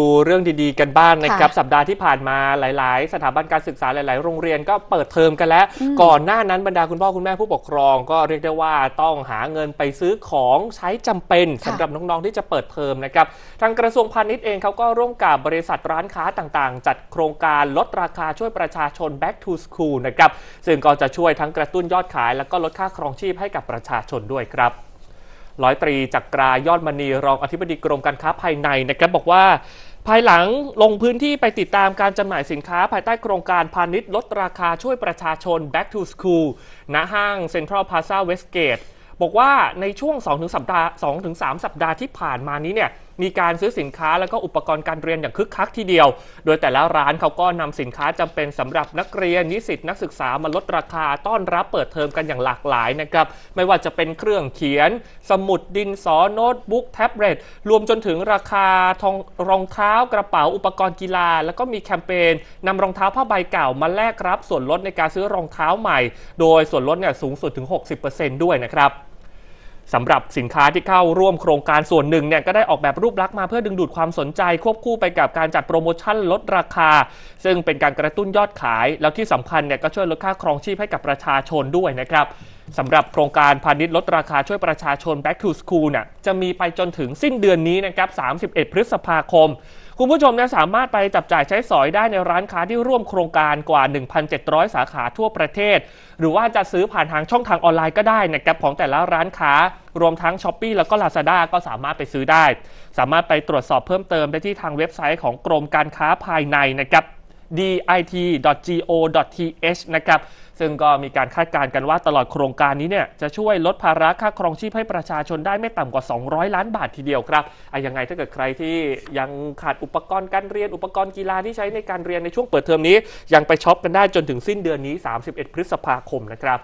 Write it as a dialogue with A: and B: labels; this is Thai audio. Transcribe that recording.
A: ดูเรื่องดีๆกันบ้างนะครับสัปดาห์ที่ผ่านมาหลายๆ สถาบันการศึกษาหลายๆ โรงเรียนก็เปิดเทอมกันแล้ว ก่อนหน้านั้นบรรดาคุณพ่อคุณแม่ผู้ปกครองก็เรียกได้ว่าต้องหาเงินไปซื้อของใช้จำเป็นสำหรับน้อง ๆ ที่จะเปิดเทอมนะครับทางกระทรวงพาณิชย์เองเขาก็ร่วมกับบริษัทร้านค้าต่างๆ จัดโครงการลดราคาช่วยประชาชน back to school นะครับซึ่งก็จะช่วยทั้งกระตุ้นยอดขาย แล้วก็ลดค่าครองชีพให้กับประชาชนด้วยครับร้อยตรีจักกรายอดมณีรองอธิบดีกรมการค้าภายใน นะครับบอกว่า ภายหลังลงพื้นที่ไปติดตามการจำหน่ายสินค้า ภายใต้โครงการพาณิชย์ลดราคาช่วยประชาชน Back to School ณห้างเซ็นทรัลพาซาเวสเกตบอกว่าในช่วง2-3สัปดาห์2-3สัปดาห์ที่ผ่านมานี้เนี่ยมีการซื้อสินค้าแล้วก็อุปกรณ์การเรียนอย่างคึกคักทีเดียว โดยแต่ละร้านเขาก็นำสินค้าจำเป็นสำหรับนักเรียนนิสิตนักศึกษามาลดราคาต้อนรับเปิดเทอมกันอย่างหลากหลายนะครับ ไม่ว่าจะเป็นเครื่องเขียนสมุดดินสอโน้ตบุ๊กแท็บเล็ตรวมจนถึงราคาทองรองเท้ากระเป๋าอุปกรณ์กีฬา แล้วก็มีแคมเปญนำรองเท้าผ้าใบเก่ามาแลกรับส่วนลดในการซื้อรองเท้าใหม่ โดยส่วนลดเนี่ยสูงสุดถึง 60%ด้วยนะครับสำหรับสินค้าที่เข้าร่วมโครงการส่วนหนึ่งเนี่ยก็ได้ออกแบบรูปลักษณ์มาเพื่อดึงดูดความสนใจ ควบคู่ไปกับการจัดโปรโมชั่นลดราคา ซึ่งเป็นการกระตุ้นยอดขาย แล้วที่สำคัญเนี่ยก็ช่วยลดค่าครองชีพให้กับประชาชนด้วยนะครับสำหรับโครงการพาณิชย์ลดราคาช่วยประชาชน Back to School น่ยจะมีไปจนถึงสิ้นเดือนนี้นะครับ31 พฤษภาคมคุณผู้ชมนะสามารถไปจับจ่ายใช้สอยได้ในร้านค้าที่ร่วมโครงการกว่า 1,700 สาขาทั่วประเทศ หรือว่าจะซื้อผ่านทางช่องทางออนไลน์ก็ได้นะครับของแต่ละร้านค้า รวมทั้ง s h อ p e e แล้วก็ Lazada ก็สามารถไปซื้อได้ สามารถไปตรวจสอบเพิ่มเติมได้ที่ทางเว็บไซต์ของกรมการค้าภายในนะครับ dit.go.th นะครับ ซึ่งก็มีการคาดการณ์กันว่าตลอดโครงการนี้เนี่ยจะช่วยลดภาระค่าครองชีพให้ประชาชนได้ไม่ต่ำกว่า 200 ล้านบาททีเดียวครับไอ้ยังไงถ้าเกิดใครที่ยังขาดอุปกรณ์การเรียนอุปกรณ์กีฬาที่ใช้ในการเรียนในช่วงเปิดเทอมนี้ ยังไปช็อปกันได้จนถึงสิ้นเดือนนี้ 31 พฤษภาคมนะครับ